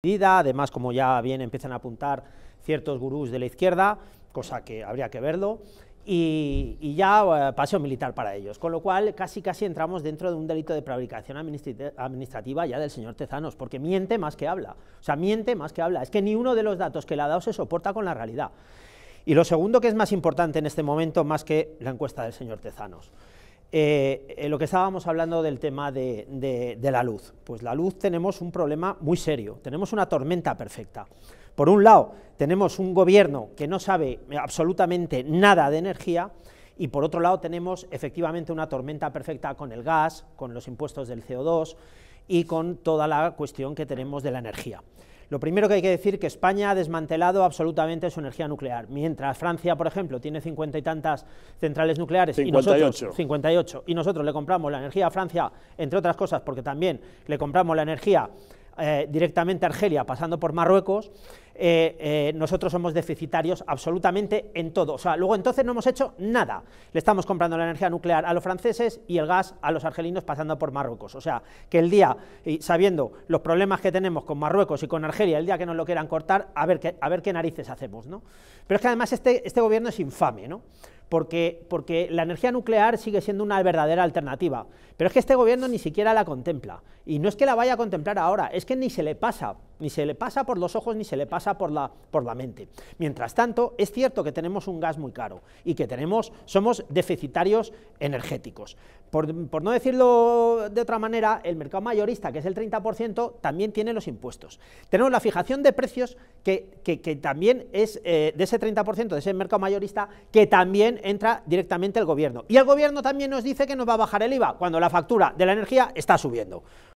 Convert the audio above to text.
además como ya bien empiezan a apuntar ciertos gurús de la izquierda, cosa que habría que verlo, y, ya eh, paseo militar para ellos. Con lo cual, casi casi entramos dentro de un delito de prevaricación administrativa ya del señor Tezanos, porque miente más que habla. O sea, miente más que habla. Es que ni uno de los datos que le ha dado se soporta con la realidad. Y lo segundo que es más importante en este momento, más que la encuesta del señor Tezanos. Eh, eh, lo que estábamos hablando del tema de, de, la luz. Pues la luz tenemos un problema muy serio, tenemos una tormenta perfecta. Por un lado, tenemos un gobierno que no sabe absolutamente nada de energía y por otro lado tenemos efectivamente una tormenta perfecta con el gas, con los impuestos del CO2 y con toda la cuestión que tenemos de la energía. Lo primero que hay que decir es que España ha desmantelado absolutamente su energía nuclear. Mientras Francia, por ejemplo, tiene cincuenta y tantas centrales nucleares 58. 58 y nosotros le compramos la energía a Francia, entre otras cosas, porque también le compramos la energía eh, directamente a Argelia, pasando por Marruecos, eh, eh, nosotros somos deficitarios absolutamente en todo. O sea, luego entonces no hemos hecho nada. Le estamos comprando la energía nuclear a los franceses y el gas a los argelinos pasando por Marruecos. O sea, que el día, sabiendo los problemas que tenemos con Marruecos y con Argelia, el día que nos lo quieran cortar, a ver qué, a ver qué narices hacemos. ¿no? Pero es que además este, este gobierno es infame. ¿no? porque, la energía nuclear sigue siendo una verdadera alternativa. Pero es que este gobierno ni siquiera la contempla. Y no es que la vaya a contemplar ahora, es que ni se le pasa, ni se le pasa por los ojos, ni se le pasa por la, por la mente. Mientras tanto, es cierto que tenemos un gas muy caro y que tenemos, somos deficitarios energéticos. Por, no decirlo de otra manera, el mercado mayorista, que es el 30%, también tiene los impuestos. Tenemos la fijación de precios, que, también es eh, de ese 30%, de ese mercado mayorista, que también entra directamente el gobierno. Y el gobierno también nos dice que nos va a bajar el IVA, cuando la factura de la energía está subiendo.